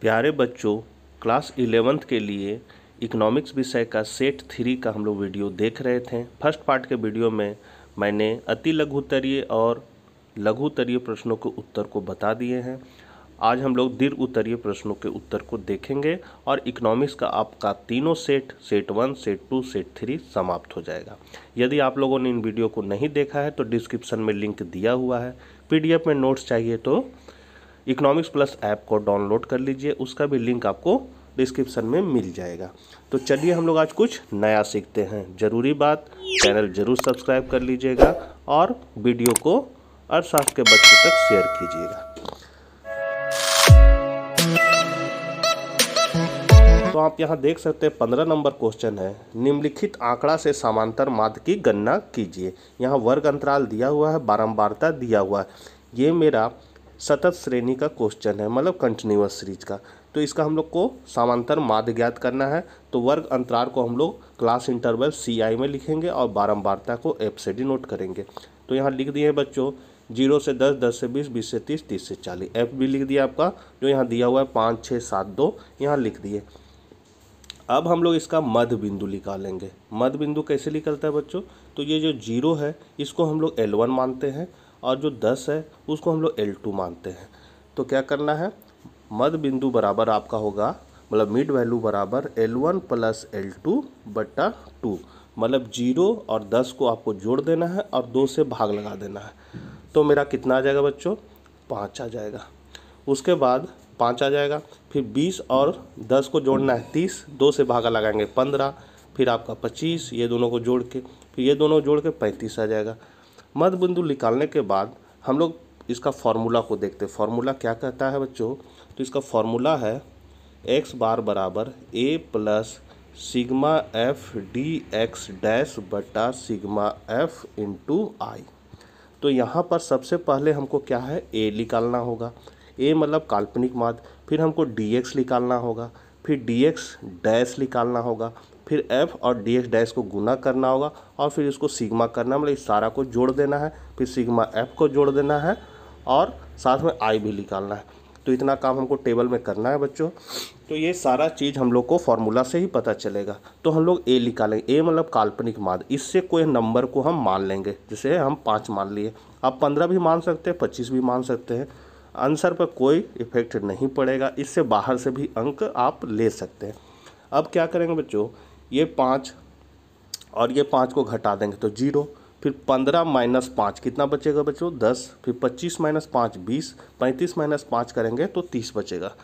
प्यारे बच्चों class eleventh के लिए इकोनॉमिक्स विषय का सेट थ्री का हम लोग वीडियो देख रहे थे फर्स्ट पार्ट के वीडियो में मैंने अति लघुतरीय और लघुतरीय प्रश्नों के उत्तर को बता दिए हैं आज हम लोग दीर्घ उत्तरीय प्रश्नों के उत्तर को देखेंगे और इकोनॉमिक्स का आपका तीनों set set one set two set three समाप्त हो जाएगा यदि आप लोगों ने इन वीडियो को नहीं देखा है तो डिस्क्रिप्शन में लिंक दिया हुआ है पीडीएफ में नोट्स चाहिए तो इकोनॉमिक्स प्लस ऐप को डाउनलोड कर लीजिए उसका भी लिंक आपको डिस्क्रिप्शन में मिल जाएगा तो चलिए हम लोग आज कुछ नया सीखते हैं ज़रूरी बात चैनल ज़रूर सब्सक्राइब कर लीजिएगा और वीडियो को अर्थशास्त्र के बच्चों तक शेयर कीजिएगा तो आप यहाँ देख सकते हैं पंद्रह नंबर क्वेश्चन है निम्नलिखित आंकड़ा से समांतर माध्य की गणना कीजिए यहाँ वर्ग अंतराल दिया हुआ है बारंबारता दिया हुआ है ये मेरा सतत श्रेणी का क्वेश्चन है मतलब कंटिन्यूस सीरीज का तो इसका हम लोग को समांतर माध्य ज्ञात करना है तो वर्ग अंतरार को हम लोग क्लास इंटरवल सी आई में लिखेंगे और बारम्बारता को एफ से डिनोट करेंगे तो यहाँ लिख दिए हैं बच्चों जीरो से दस दस से बीस बीस से तीस तीस से चालीस एफ भी लिख दिया आपका जो यहाँ दिया हुआ है पाँच छः सात दो यहाँ लिख दिए अब हम लोग इसका मध्य बिंदु निकालेंगे मध्य बिंदु कैसे निकलता है बच्चों तो ये जो जीरो है इसको हम लोग एल वन मानते हैं और जो दस है उसको हम लोग एल टू मानते हैं तो क्या करना है मध्य बिंदु बराबर आपका होगा मतलब मिड वैल्यू बराबर L one plus L two बटा टू मतलब जीरो और दस को आपको जोड़ देना है और दो से भाग लगा देना है तो मेरा कितना आ जाएगा बच्चों पाँच आ जाएगा उसके बाद पाँच आ जाएगा फिर बीस और दस को जोड़ना है तीस दो से भागा लगाएंगे पंद्रह फिर आपका पच्चीस ये दोनों को जोड़ के फिर ये दोनों जोड़ के पैंतीस आ जाएगा मध्य बिंदु निकालने के बाद हम लोग इसका फॉर्मूला को देखते हैं फार्मूला क्या कहता है बच्चों तो इसका फॉर्मूला है एक्स बार बराबर A plus sigma F D X dash बटा सिग्मा एफ इंटू आई तो यहाँ पर सबसे पहले हमको क्या है ए निकालना होगा ए मतलब काल्पनिक माध फिर हमको डी एक्स निकालना होगा फिर डी एक्स डैश निकालना होगा फिर एफ और डी एक्स डैश को गुना करना होगा और फिर इसको सिग्मा करना मतलब इस सारा को जोड़ देना है फिर सिग्मा एफ को जोड़ देना है और साथ में आई भी निकालना है तो इतना काम हमको टेबल में करना है बच्चों तो ये सारा चीज़ हम लोग को फार्मूला से ही पता चलेगा तो हम लोग ए निकालेंगे ए मतलब काल्पनिक माद इससे कोई नंबर को हम मान लेंगे जैसे हम पाँच मान लिए आप पंद्रह भी मान सकते हैं पच्चीस भी मान सकते हैं आंसर पर कोई इफेक्ट नहीं पड़ेगा इससे बाहर से भी अंक आप ले सकते हैं अब क्या करेंगे बच्चों ये पाँच और ये पाँच को घटा देंगे तो जीरो फिर पंद्रह माइनस पाँच कितना बचेगा बच्चों दस फिर पच्चीस माइनस पाँच बीस पैंतीस माइनस पाँच करेंगे तो तीस बचेगा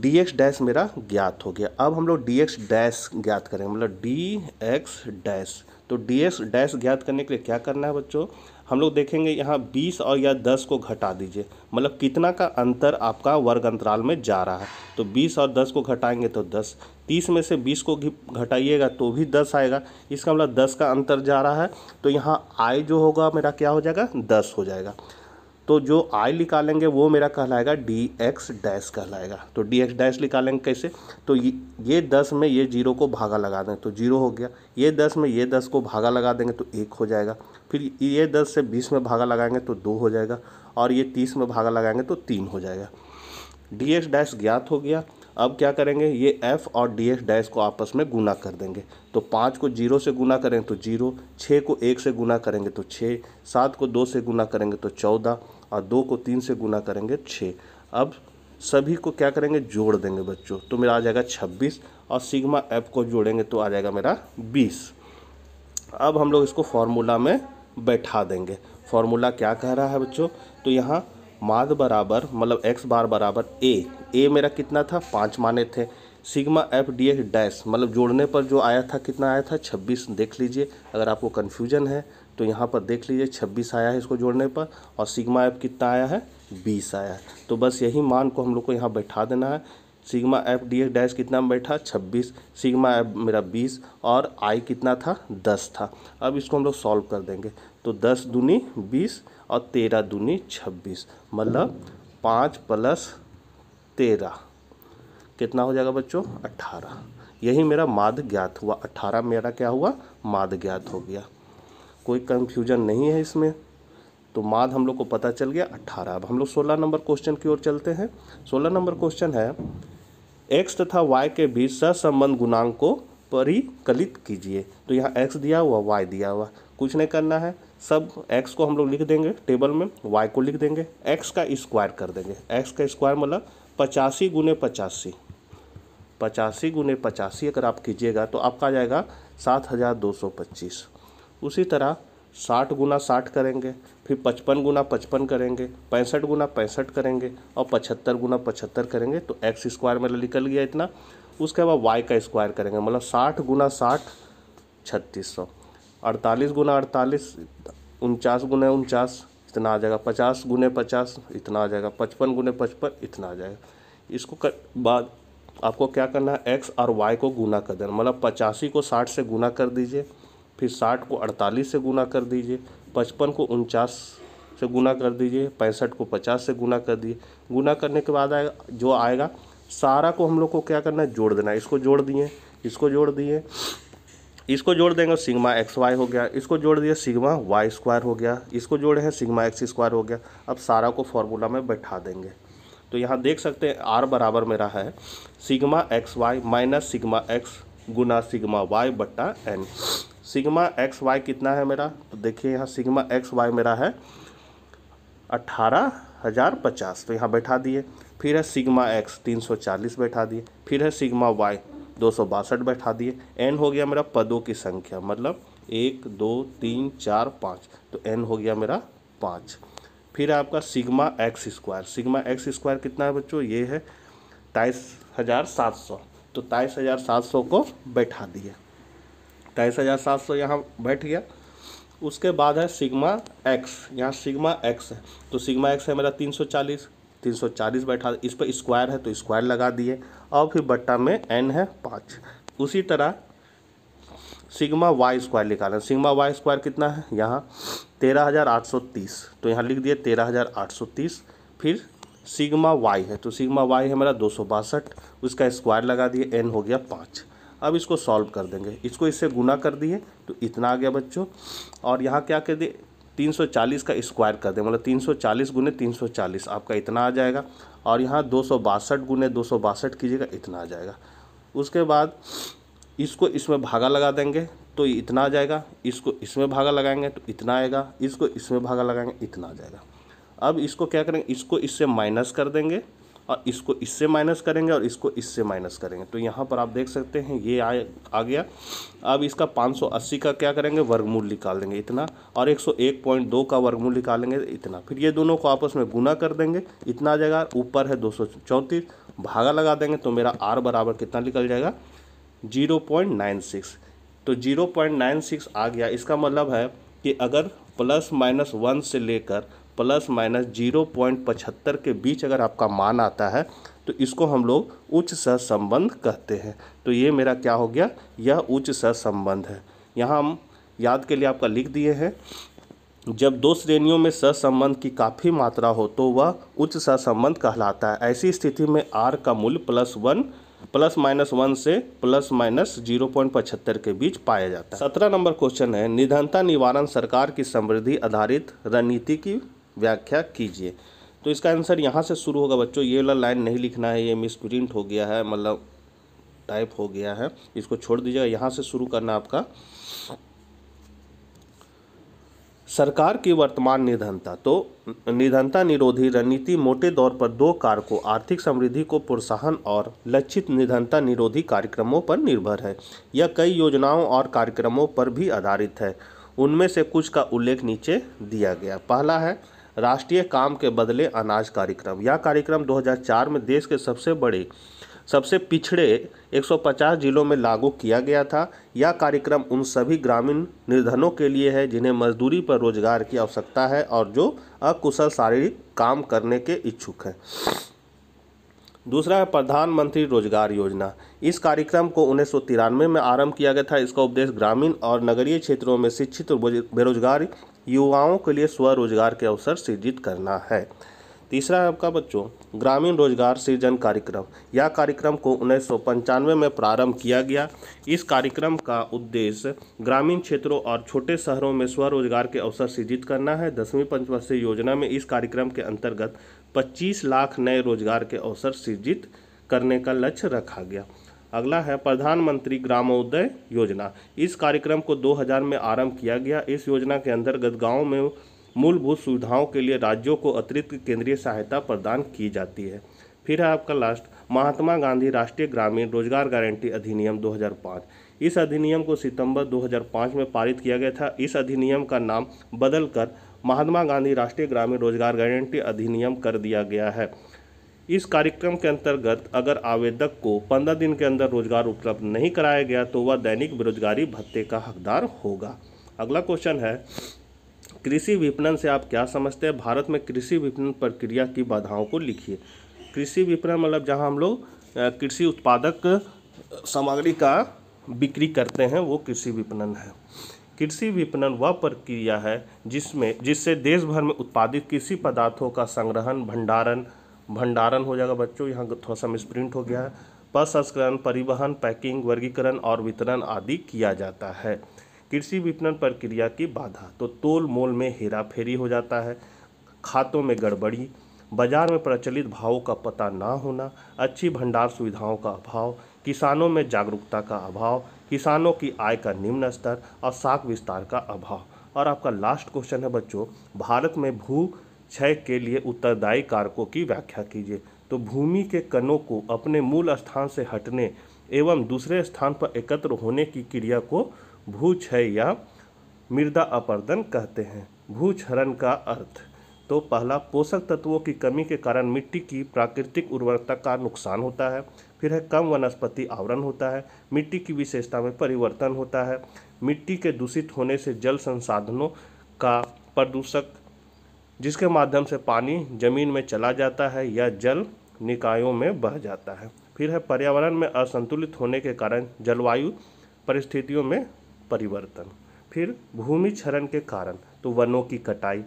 डी एक्स डैश मेरा ज्ञात हो गया अब हम लोग डी एक्स डैश ज्ञात करेंगे मतलब डी एक्स डैश तो डी एक्स डैश ज्ञात करने के लिए क्या करना है बच्चों हम लोग देखेंगे यहाँ बीस और या दस को घटा दीजिए मतलब कितना का अंतर आपका वर्ग अंतराल में जा रहा है तो बीस और दस को घटाएंगे तो दस तीस में से बीस को घटाइएगा तो भी दस आएगा इसका मतलब दस का अंतर जा रहा है तो यहाँ आय जो होगा मेरा क्या हो जाएगा दस हो जाएगा तो जो आई निकालेंगे वो मेरा कहलाएगा डी एक्स डैश कहलाएगा तो डी एक्स डैश निकालेंगे कैसे तो ये दस में ये जीरो को भागा लगा दें तो जीरो हो गया ये दस में ये दस को भागा लगा देंगे तो एक हो जाएगा फिर ये दस से बीस में भागा लगाएंगे तो दो हो जाएगा और ये तीस में भागा लगाएंगे तो तीन हो जाएगा डी एक्स डैश ज्ञात हो गया अब क्या करेंगे ये एफ़ और डी एक्स डैश को आपस में गुना कर देंगे तो पाँच को जीरो से गुना करेंगे तो जीरो छः को एक से गुना करेंगे तो छः सात को दो से गुना करेंगे तो चौदह और दो को तीन से गुना करेंगे छः अब सभी को क्या करेंगे जोड़ देंगे बच्चों तो मेरा आ जाएगा छब्बीस और सिग्मा एफ को जोड़ेंगे तो आ जाएगा मेरा बीस अब हम लोग इसको फॉर्मूला में बैठा देंगे फार्मूला क्या कह रहा है बच्चों तो यहाँ माद बराबर मतलब एक्स बार बराबर ए ए मेरा कितना था पाँच माने थे sigma F D X dash मतलब जोड़ने पर जो आया था कितना आया था छब्बीस देख लीजिए अगर आपको कन्फ्यूजन है तो यहाँ पर देख लीजिए छब्बीस आया है इसको जोड़ने पर और सिग्मा एफ कितना आया है बीस आया है तो बस यही मान को हम लोग को यहाँ बैठा देना है sigma F D X dash कितना में बैठा छब्बीस सिग्मा एफ मेरा बीस और आई कितना था दस था अब इसको हम लोग सॉल्व कर देंगे तो दस दूनी बीस और तेरह दूनी छब्बीस मतलब पाँच प्लस तेरह कितना हो जाएगा बच्चों अट्ठारह यही मेरा माद ज्ञात हुआ अट्ठारह मेरा क्या हुआ माद ज्ञात हो गया कोई कंफ्यूजन नहीं है इसमें तो माद हम लोग को पता चल गया अट्ठारह अब हम लोग सोलह नंबर क्वेश्चन की ओर चलते हैं सोलह नंबर क्वेश्चन है एक्स तथा वाई के बीच सहसंबंध गुणांक को परिकलित कीजिए तो यहाँ एक्स दिया हुआ वाई दिया हुआ कुछ नहीं करना है सब एक्स को हम लोग लिख देंगे टेबल में वाई को लिख देंगे एक्स का स्क्वायर कर देंगे एक्स का स्क्वायर मतलब पचासी गुने पचासी पचासी गुने पचासी अगर आप कीजिएगा तो आपका आ जाएगा सात हज़ार दो सौ पच्चीस उसी तरह साठ गुना साठ करेंगे फिर पचपन गुना पचपन करेंगे पैंसठ गुना पैंसठ करेंगे और पचहत्तर गुना पचहत्तर करेंगे तो एक्स स्क्वायर मेरा निकल गया इतना उसके बाद वाई का स्क्वायर करेंगे मतलब साठ गुना साठ छत्तीस सौ अड़तालीस गुना अड़तालीस उनचास गुना उनचास इतना आ जाएगा पचास गुने पचास इतना आ जाएगा पचपन गुने पचपन इतना आ जाएगा इसको कर बाद आपको क्या करना है एक्स और वाई को गुना कर देना मतलब पचासी को साठ से गुना कर दीजिए फिर साठ को अड़तालीस से गुना कर दीजिए पचपन को उनचास से गुना कर दीजिए पैंसठ को पचास से गुना कर दिए गुना करने के बाद आएगा जो आएगा सारा को हम लोग को क्या करना है जोड़ देना है इसको जोड़ दिए इसको जोड़ दिए इसको जोड़ देंगे सिग्मा एक्स वाई हो गया इसको जोड़ दिए सिग्मा वाई स्क्वायर हो गया इसको जोड़े हैं सिग्मा एक्स स्क्वायर हो गया अब सारा को फॉर्मूला में बैठा देंगे तो यहाँ देख सकते हैं आर बराबर में रहा है sigma X Y minus sigma X गुना सिग्मा वाई बट्टा एन सिग्मा एक्स वाई कितना है मेरा तो देखिए यहाँ सिग्मा एक्स वाई मेरा है अट्ठारह हज़ार पचास तो यहाँ बैठा दिए फिर है सिग्मा एक्स तीन सौ चालीस बैठा दिए फिर है सिग्मा वाई दो सौ बासठ बैठा दिए एन हो गया मेरा पदों की संख्या मतलब एक दो तीन चार पाँच तो एन हो गया मेरा पाँच फिर आपका sigma X square sigma X square कितना है बच्चों ये है ताईस हज़ार सात सौ तो ताईस हज़ार सात सौ को बैठा दिए तेईस हज़ार सात सौ यहाँ बैठ गया उसके बाद है सिग्मा एक्स यहाँ सिग्मा एक्स है तो सिग्मा एक्स है मेरा तीन सौ चालीस तीन सौ चालीस बैठा इस पर स्क्वायर है तो स्क्वायर लगा दिए और फिर बट्टा में एन है पाँच उसी तरह सिग्मा वाई स्क्वायर निकालें सिग्मा वाई स्क्वायर कितना है यहाँ तेरह हज़ार आठ सौ तीस तो यहाँ लिख दिए तेरह हज़ार आठ सौ तीस फिर सिग्मा वाई है तो सिग्मा वाई है मेरा दो सौ बासठ उसका स्क्वायर लगा दिए एन हो गया पाँच अब इसको सॉल्व कर देंगे इसको इससे गुना कर दिए तो इतना आ गया बच्चों और यहाँ क्या कर दिए 340 का स्क्वायर कर दें मतलब 340 गुने 340 आपका इतना आ जाएगा और यहाँ दो सौ बासठ गुने दो सौ बासठ कीजिएगा इतना आ जाएगा उसके बाद इसको इसमें भागा लगा देंगे तो इतना आ जाएगा इसको इसमें भागा लगाएंगे तो इतना आएगा इसको इसमें भागा लगाएंगे इतना आ जाएगा अब इसको क्या करेंगे इसको इससे माइनस कर देंगे और इसको इससे माइनस करेंगे और इसको इससे माइनस करेंगे तो यहाँ पर आप देख सकते हैं ये आ, आ गया अब इसका 580 का क्या करेंगे वर्गमूल निकाल देंगे इतना और 101.2 का वर्गमूल निकालेंगे इतना फिर ये दोनों को आपस में गुना कर देंगे इतना आ जाएगा ऊपर है दो भागा लगा देंगे तो मेरा आर बराबर कितना निकल जाएगा जीरो तो जीरो आ गया इसका मतलब है कि अगर प्लस माइनस वन से लेकर प्लस माइनस जीरो पॉइंट पचहत्तर के बीच अगर आपका मान आता है तो इसको हम लोग उच्च सहसंबंध कहते हैं तो ये मेरा क्या हो गया यह उच्च सहसंबंध है यहाँ हम याद के लिए आपका लिख दिए हैं जब दो श्रेणियों में सहसंबंध की काफ़ी मात्रा हो तो वह उच्च सहसंबंध कहलाता है ऐसी स्थिति में आर का मूल्य plus one plus minus one से प्लस माइनस जीरो पॉइंट पचहत्तर के बीच पाया जाता है सत्रह नंबर क्वेश्चन है निधनता निवारण सरकार की समृद्धि आधारित रणनीति की व्याख्या कीजिए तो इसका आंसर यहाँ से शुरू होगा बच्चों ये वाला लाइन नहीं लिखना है ये मिस प्रिंट हो गया है मतलब टाइप हो गया है इसको छोड़ दीजिएगा यहाँ से शुरू करना आपका सरकार की वर्तमान निधनता तो निधनता निरोधी रणनीति मोटे तौर पर दो कारकों आर्थिक समृद्धि को प्रोत्साहन और लक्षित निधनता निरोधी कार्यक्रमों पर निर्भर है यह कई योजनाओं और कार्यक्रमों पर भी आधारित है उनमें से कुछ का उल्लेख नीचे दिया गया पहला है राष्ट्रीय काम के बदले अनाज कार्यक्रम यह कार्यक्रम 2004 में देश के सबसे बड़े सबसे पिछड़े 150 जिलों में लागू किया गया था यह कार्यक्रम उन सभी ग्रामीण निर्धनों के लिए है जिन्हें मजदूरी पर रोजगार की आवश्यकता है और जो अकुशल शारीरिक काम करने के इच्छुक हैं दूसरा है प्रधानमंत्री रोजगार योजना इस कार्यक्रम को उन्नीस में आरंभ किया गया था इसका उद्देश्य ग्रामीण और नगरीय क्षेत्रों में शिक्षित बेरोजगारी युवाओं के लिए स्वरोजगार के अवसर सृजित करना है तीसरा है आपका बच्चों ग्रामीण रोजगार सृजन कार्यक्रम यह कार्यक्रम को उन्नीस में प्रारंभ किया गया इस कार्यक्रम का उद्देश्य ग्रामीण क्षेत्रों और छोटे शहरों में स्वरोजगार के अवसर सृजित करना है दसवीं पंचवर्षीय योजना में इस कार्यक्रम के अंतर्गत 25 लाख नए रोजगार के अवसर सृजित करने का लक्ष्य रखा गया अगला है प्रधानमंत्री ग्रामोदय योजना इस कार्यक्रम को 2000 में आरंभ किया गया इस योजना के अंतर्गत गाँव में मूलभूत सुविधाओं के लिए राज्यों को अतिरिक्त केंद्रीय सहायता प्रदान की जाती है फिर है आपका लास्ट महात्मा गांधी राष्ट्रीय ग्रामीण रोजगार गारंटी अधिनियम 2005 इस अधिनियम को सितंबर 2005 में पारित किया गया था इस अधिनियम का नाम बदलकर महात्मा गांधी राष्ट्रीय ग्रामीण रोजगार गारंटी अधिनियम कर दिया गया है इस कार्यक्रम के अंतर्गत अगर आवेदक को पंद्रह दिन के अंदर रोजगार उपलब्ध नहीं कराया गया तो वह दैनिक बेरोजगारी भत्ते का हकदार होगा अगला क्वेश्चन है कृषि विपणन से आप क्या समझते हैं भारत में कृषि विपणन प्रक्रिया की बाधाओं को लिखिए कृषि विपणन मतलब जहाँ हम लोग कृषि उत्पादक सामग्री का बिक्री करते हैं वो कृषि विपणन है कृषि विपणन वह प्रक्रिया है जिसमें जिससे देश भर में उत्पादित कृषि पदार्थों का संग्रहण भंडारण भंडारण हो जाएगा बच्चों यहाँ थोड़ा सा मिसप्रिंट हो गया है प्रसंस्करण परिवहन पैकिंग वर्गीकरण और वितरण आदि किया जाता है कृषि विपणन प्रक्रिया की बाधा तो तोल मोल में हेरा फेरी हो जाता है खातों में गड़बड़ी बाजार में प्रचलित भावों का पता ना होना अच्छी भंडार सुविधाओं का अभाव किसानों में जागरूकता का अभाव किसानों की आय का निम्न स्तर और साख विस्तार का अभाव और आपका लास्ट क्वेश्चन है बच्चों भारत में भू क्षय के लिए उत्तरदायी कारकों की व्याख्या कीजिए तो भूमि के कणों को अपने मूल स्थान से हटने एवं दूसरे स्थान पर एकत्र होने की क्रिया को भू क्षय या मृदा अपर्दन कहते हैं भूक्षरण का अर्थ तो पहला पोषक तत्वों की कमी के कारण मिट्टी की प्राकृतिक उर्वरता का नुकसान होता है फिर है कम वनस्पति आवरण होता है मिट्टी की विशेषता में परिवर्तन होता है मिट्टी के दूषित होने से जल संसाधनों का प्रदूषक जिसके माध्यम से पानी जमीन में चला जाता है या जल निकायों में बह जाता है फिर है पर्यावरण में असंतुलित होने के कारण जलवायु परिस्थितियों में परिवर्तन फिर भूमि क्षरण के कारण तो वनों की कटाई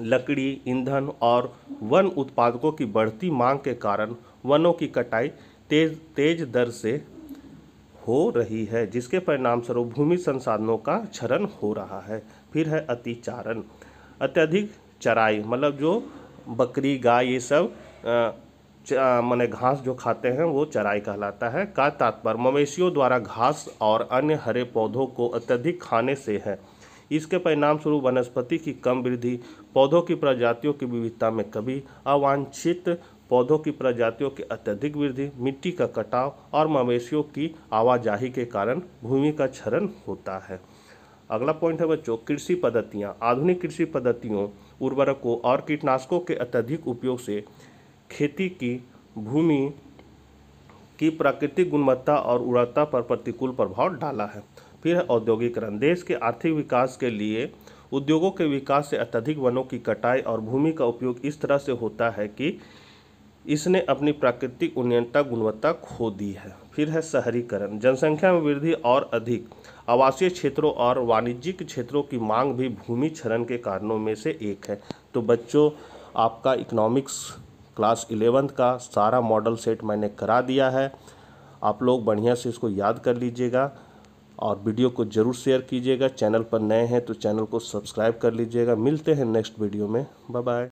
लकड़ी ईंधन और वन उत्पादकों की बढ़ती मांग के कारण वनों की कटाई तेज तेज दर से हो रही है जिसके परिणामस्वरूप भूमि संसाधनों का क्षरण हो रहा है फिर है अतिचारण अत्यधिक चराई मतलब जो बकरी गाय ये सब मैंने घास जो खाते हैं वो चराई कहलाता है का तात्पर्य मवेशियों द्वारा घास और अन्य हरे पौधों को अत्यधिक खाने से है इसके परिणाम स्वरूप वनस्पति की कम वृद्धि पौधों की प्रजातियों की विविधता में कभी अवांछित पौधों की प्रजातियों की अत्यधिक वृद्धि मिट्टी का कटाव और मवेशियों की आवाजाही के कारण भूमि का क्षरण होता है अगला पॉइंट है बच्चों कृषि पद्धतियाँ आधुनिक कृषि पद्धतियों उर्वरकों और कीटनाशकों के अत्यधिक उपयोग से खेती की भूमि की प्राकृतिक गुणवत्ता और उर्वरता पर प्रतिकूल प्रभाव डाला है फिर औद्योगिकरण देश के आर्थिक विकास के लिए उद्योगों के विकास से अत्यधिक वनों की कटाई और भूमि का उपयोग इस तरह से होता है कि इसने अपनी प्राकृतिक उन्नयनता गुणवत्ता खो दी है फिर है शहरीकरण जनसंख्या में वृद्धि और अधिक आवासीय क्षेत्रों और वाणिज्यिक क्षेत्रों की मांग भी भूमि क्षरण के कारणों में से एक है तो बच्चों आपका इकोनॉमिक्स क्लास इलेवंथ का सारा मॉडल सेट मैंने करा दिया है आप लोग बढ़िया से इसको याद कर लीजिएगा और वीडियो को ज़रूर शेयर कीजिएगा चैनल पर नए हैं तो चैनल को सब्सक्राइब कर लीजिएगा मिलते हैं नेक्स्ट वीडियो में बाय बाय